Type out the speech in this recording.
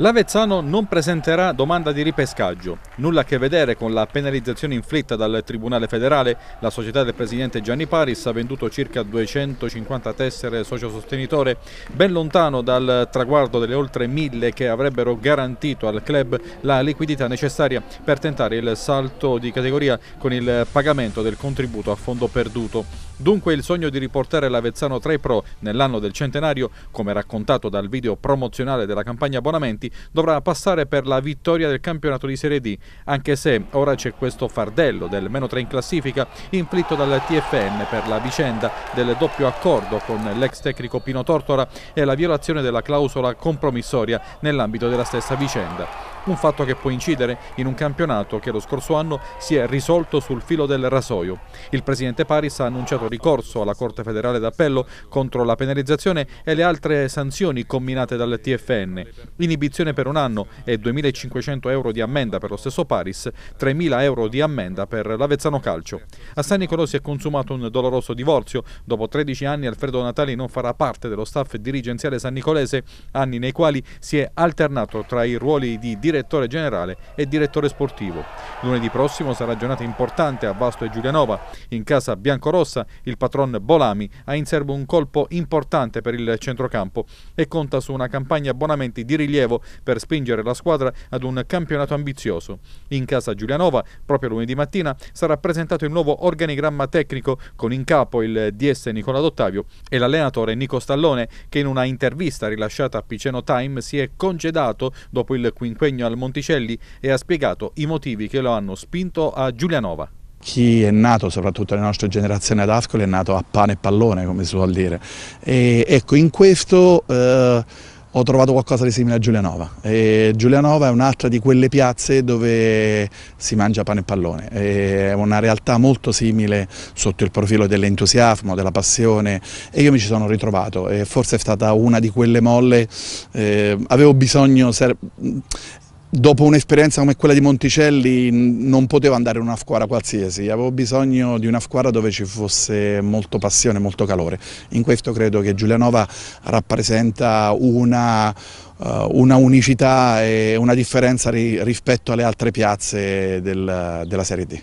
L'Avezzano non presenterà domanda di ripescaggio, nulla a che vedere con la penalizzazione inflitta dal Tribunale federale. La società del presidente Gianni Paris ha venduto circa 250 tessere sociosostenitore, ben lontano dal traguardo delle oltre mille che avrebbero garantito al club la liquidità necessaria per tentare il salto di categoria con il pagamento del contributo a fondo perduto. Dunque il sogno di riportare l'Avezzano 3 Pro nell'anno del centenario, come raccontato dal video promozionale della campagna abbonamenti, dovrà passare per la vittoria del campionato di Serie D, anche se ora c'è questo fardello del meno 3 in classifica inflitto dal TFM per la vicenda del doppio accordo con l'ex tecnico Pino Tortora e la violazione della clausola compromissoria nell'ambito della stessa vicenda un fatto che può incidere in un campionato che lo scorso anno si è risolto sul filo del rasoio. Il presidente Paris ha annunciato ricorso alla Corte federale d'appello contro la penalizzazione e le altre sanzioni combinate dal TFN, inibizione per un anno e 2.500 euro di ammenda per lo stesso Paris, 3.000 euro di ammenda per l'Avezzano Calcio. A San Nicolò si è consumato un doloroso divorzio, dopo 13 anni Alfredo Natali non farà parte dello staff dirigenziale san nicolese, anni nei quali si è alternato tra i ruoli di direttore direttore generale e direttore sportivo. Lunedì prossimo sarà giornata importante a Vasto e Giulianova. In casa biancorossa il patron Bolami ha in serbo un colpo importante per il centrocampo e conta su una campagna abbonamenti di rilievo per spingere la squadra ad un campionato ambizioso. In casa Giulianova, proprio lunedì mattina, sarà presentato il nuovo organigramma tecnico con in capo il DS Nicola D'Ottavio e l'allenatore Nico Stallone che in una intervista rilasciata a Piceno Time si è congedato dopo il quinquennio al Monticelli e ha spiegato i motivi che lo hanno spinto a Giulianova. Chi è nato, soprattutto la nostra generazione ad Ascoli, è nato a pane e pallone, come si suol dire. E, ecco, in questo... Eh ho trovato qualcosa di simile a Giulianova. E Giulianova è un'altra di quelle piazze dove si mangia pane e pallone. è una realtà molto simile sotto il profilo dell'entusiasmo, della passione e io mi ci sono ritrovato. E forse è stata una di quelle molle. Eh, avevo bisogno, dopo un'esperienza come quella di Monticelli non potevo andare in una squadra qualsiasi, avevo bisogno di una squadra dove ci fosse molto passione, molto calore. In questo credo che Giulianova rappresenta una, eh, una unicità e una differenza rispetto alle altre piazze del, della Serie D.